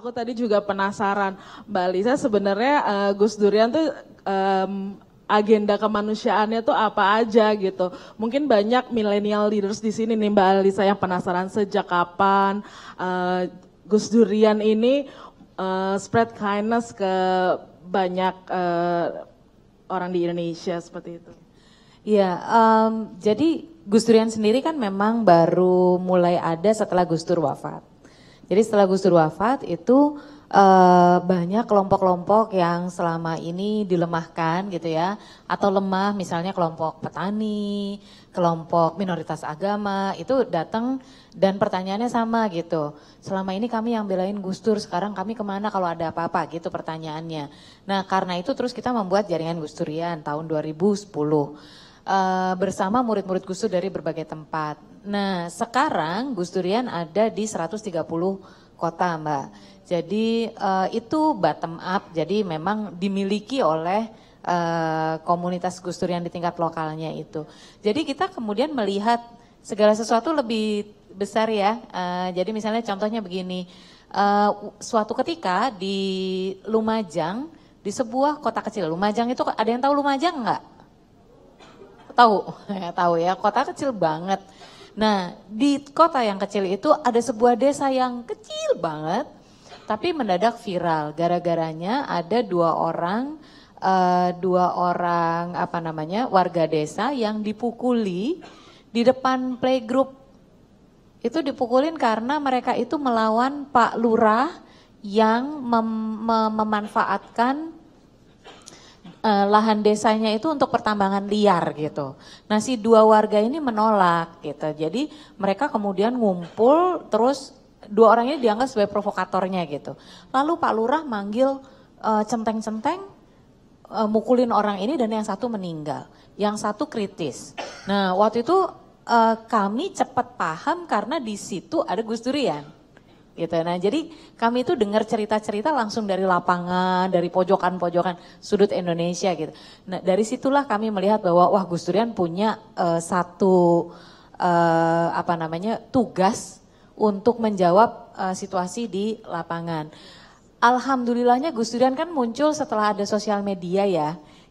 Aku tadi juga penasaran, Mbak Lisa sebenarnya uh, Gus Durian tuh um, agenda kemanusiaannya tuh apa aja gitu. Mungkin banyak milenial leaders di sini nih Mbak Lisa yang penasaran sejak kapan uh, Gus Durian ini uh, spread kindness ke banyak uh, orang di Indonesia seperti itu. Iya, um, jadi Gus Durian sendiri kan memang baru mulai ada setelah Gus Dur wafat. Jadi setelah Gus Dur wafat itu uh, banyak kelompok-kelompok yang selama ini dilemahkan gitu ya atau lemah misalnya kelompok petani, kelompok minoritas agama itu datang dan pertanyaannya sama gitu. Selama ini kami yang belain Gus Dur, sekarang kami kemana kalau ada apa-apa gitu pertanyaannya. Nah karena itu terus kita membuat jaringan Gus Durian tahun 2010 uh, eh, bersama murid-murid Gus Dur dari berbagai tempat. Nah, sekarang Gus Durian ada di 130 kota, Mbak. Jadi uh, itu bottom up, jadi memang dimiliki oleh uh, komunitas Gus Durian di tingkat lokalnya itu. Jadi kita kemudian melihat segala sesuatu lebih besar ya. Uh, jadi misalnya contohnya begini, uh, suatu ketika di Lumajang, di sebuah kota kecil, Lumajang itu ada yang tahu Lumajang nggak? Tahu, ya, tahu ya, kota kecil banget. Nah, di kota yang kecil itu ada sebuah desa yang kecil banget, tapi mendadak viral. Gara-garanya ada dua orang, uh, dua orang apa namanya warga desa yang dipukuli di depan playgroup. Itu dipukulin karena mereka itu melawan Pak Lurah yang mem mem memanfaatkan uh, lahan desanya itu untuk pertambangan liar gitu. Nah si dua warga ini menolak gitu. Jadi mereka kemudian ngumpul terus dua orang ini dianggap sebagai provokatornya gitu. Lalu Pak Lurah manggil centeng eh, centeng-centeng uh, mukulin orang ini dan yang satu meninggal, yang satu kritis. Nah waktu itu kami cepat paham karena di situ ada Gus Durian gitu. Nah, jadi kami itu dengar cerita-cerita langsung dari lapangan, dari pojokan-pojokan sudut Indonesia gitu. Nah, dari situlah kami melihat bahwa wah Gus Durian punya uh, satu uh, apa namanya tugas untuk menjawab uh, situasi di lapangan. Alhamdulillahnya Gus Durian kan muncul setelah ada sosial media ya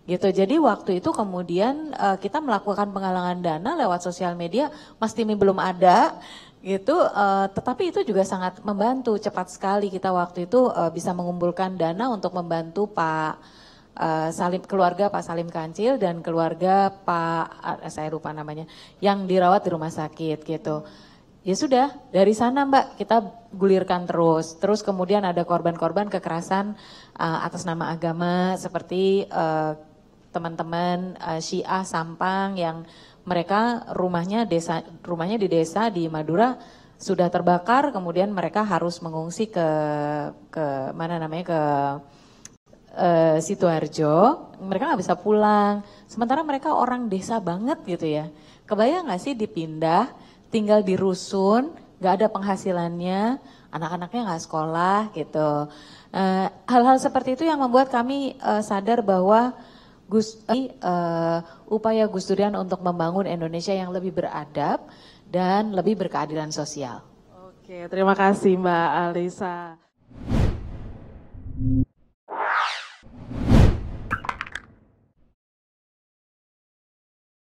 gitu. Jadi waktu itu kemudian uh, kita melakukan penggalangan dana lewat sosial media, Mas Timi belum ada gitu uh, tetapi itu juga sangat membantu cepat sekali kita waktu itu uh, bisa mengumpulkan dana untuk membantu Pak uh, Salim keluarga Pak Salim Kancil dan keluarga Pak uh, saya lupa namanya yang dirawat di rumah sakit gitu ya sudah dari sana Mbak kita gulirkan terus terus kemudian ada korban-korban kekerasan uh, atas nama agama seperti uh, teman-teman uh, Syiah Sampang yang mereka rumahnya desa rumahnya di desa di Madura sudah terbakar kemudian mereka harus mengungsi ke ke mana namanya ke uh, eh, Situarjo mereka nggak bisa pulang sementara mereka orang desa banget gitu ya kebayang nggak sih dipindah tinggal di rusun nggak ada penghasilannya anak-anaknya nggak sekolah gitu eh, hal-hal uh, seperti itu yang membuat kami uh, sadar bahwa Gus uh, upaya Gus Durian untuk membangun Indonesia yang lebih beradab dan lebih berkeadilan sosial. Oke, terima kasih Mbak Alisa.